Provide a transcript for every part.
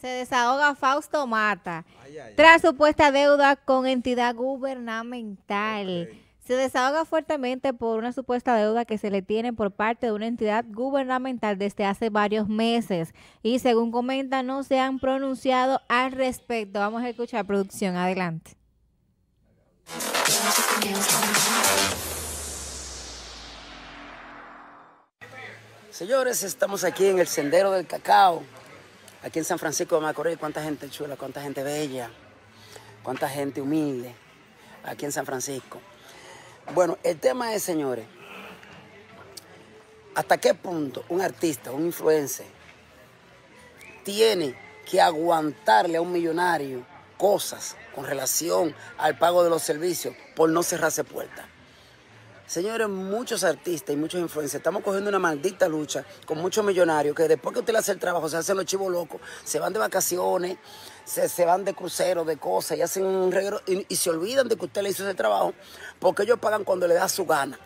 Se desahoga Fausto Mata. tras supuesta deuda con entidad gubernamental. Se desahoga fuertemente por una supuesta deuda que se le tiene por parte de una entidad gubernamental desde hace varios meses. Y según comenta, no se han pronunciado al respecto. Vamos a escuchar producción. Adelante. Señores, estamos aquí en el Sendero del Cacao Aquí en San Francisco de Macorís, cuánta gente chula, cuánta gente bella, cuánta gente humilde. Aquí en San Francisco. Bueno, el tema es, señores, ¿hasta qué punto un artista, un influencer, tiene que aguantarle a un millonario cosas con relación al pago de los servicios por no cerrarse puertas? Señores, muchos artistas y muchos influencers, estamos cogiendo una maldita lucha con muchos millonarios que después que usted le hace el trabajo, se hacen los chivos locos, se van de vacaciones, se, van de crucero, de cosas, y hacen un regreso y, se olvidan de que usted le hizo ese trabajo porque ellos pagan cuando le da su gana.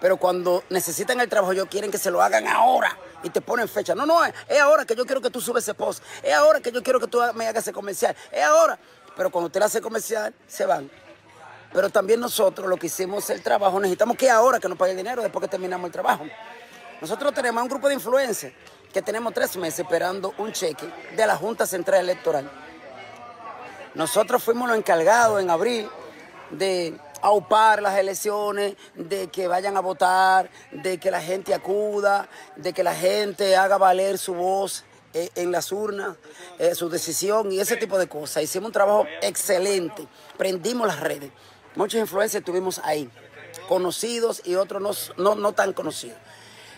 Pero cuando necesitan el trabajo, ellos quieren que se lo hagan ahora y te ponen fecha. No, no, es, ahora que yo quiero que tú subes ese post, es ahora que yo quiero que tú me hagas ese comercial, es ahora. Pero cuando usted le hace comercial, se van. Pero también nosotros, lo que hicimos el trabajo, necesitamos que ahora que nos pague el dinero después que terminamos el trabajo. Nosotros tenemos un grupo de influencers que tenemos tres meses esperando un cheque de la Junta Central Electoral. Nosotros fuimos los encargados en abril de aupar las elecciones, de que vayan a votar, de que la gente acuda, de que la gente haga valer su voz eh, en las urnas, eh, su decisión y ese tipo de cosas. Hicimos un trabajo excelente, prendimos las redes. Muchos influencers tuvimos ahí, conocidos y otros no, tan conocidos.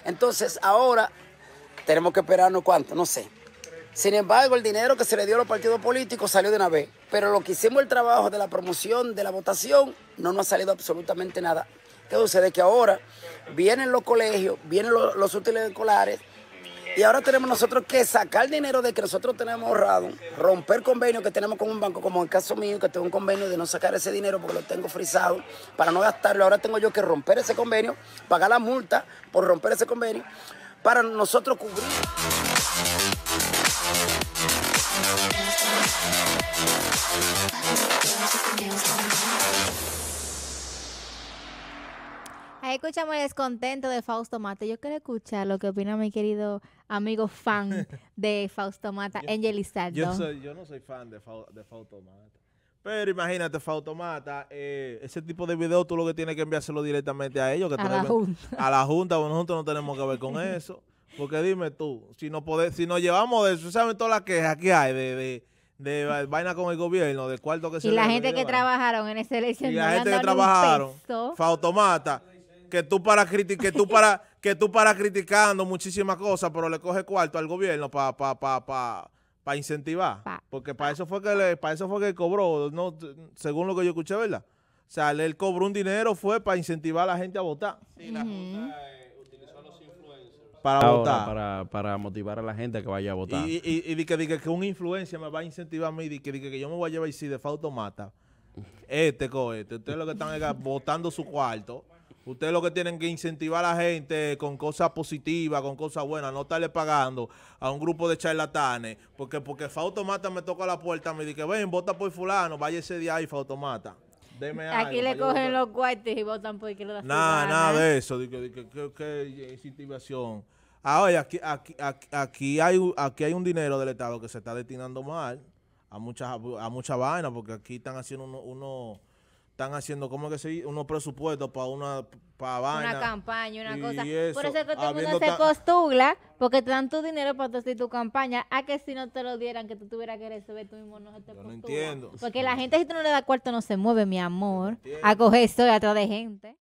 Entonces, ahora tenemos que esperarnos cuánto, no sé. Sin embargo, el dinero que se le dio a los partidos políticos salió de una vez. Pero lo que hicimos el trabajo de la promoción, de la votación, no nos ha salido absolutamente nada. ¿Qué sucede? Que ahora vienen los colegios, vienen los útiles escolares, y ahora tenemos nosotros que sacar dinero de que nosotros tenemos ahorrado, romper convenios que tenemos con un banco, como en el caso mío, que tengo un convenio de no sacar ese dinero porque lo tengo frisado para no gastarlo. Ahora tengo yo que romper ese convenio, pagar la multa por romper ese convenio, para nosotros cubrir escuchamos el descontento de Fausto Mata. Yo quiero escuchar lo que opina mi querido amigo fan de Fausto Mata, Angel Yo, no soy fan de, Fausto Mata. Pero imagínate, Fausto eh, ese tipo de video tú lo que tienes que enviárselo directamente a ellos. Que a, la junta. a la Junta. Bueno, nosotros no tenemos que ver con eso. Porque dime tú, si, no si nos llevamos de eso, sabes todas las quejas que hay de, de vaina con el gobierno, de cuarto que se Y la gente que trabajaron en esa elección. Y la gente que trabajaron. Mata que tú para que tú para que tú para criticando muchísimas cosas, pero le coge cuarto al gobierno para pa, pa, pa, incentivar, porque para eso fue que le, para eso fue que cobró, no según lo que yo escuché, ¿verdad? O sea, él cobró un dinero fue para incentivar a la gente a votar. Eh, para, votar. Para, para, motivar a la gente a que vaya a votar. Y, y, y, que, que, que un influencia me va a incentivar a mí, y que, yo me voy a llevar y si de mata. Este cohete, ustedes lo que están es votando su cuarto Ustedes lo que tienen que incentivar a la gente con cosas positivas, con cosas buenas, no estarle pagando a un grupo de charlatanes, porque porque Fautomata me toca la puerta, me dice, ven, vota por fulano, váyase de ahí, Fautomata. Deme Aquí le cogen los cuartos y votan por que lo Nada, nada de ¿eh? eso, que, incentivación. Ah, aquí, aquí, aquí, hay, aquí hay un dinero del Estado que se está destinando mal a muchas a mucha vainas, porque aquí están haciendo unos... Uno, están haciendo como que se unos presupuestos para una para Una campaña, una cosa. Por eso que todo el mundo se postula, porque te dan tu dinero para hacer tu campaña, a que si no te lo dieran, que tú tuvieras que resolver tú mismo, no se te No entiendo. Porque la gente si tú no le das cuarto no se mueve, mi amor, a coger estoy atrás de gente.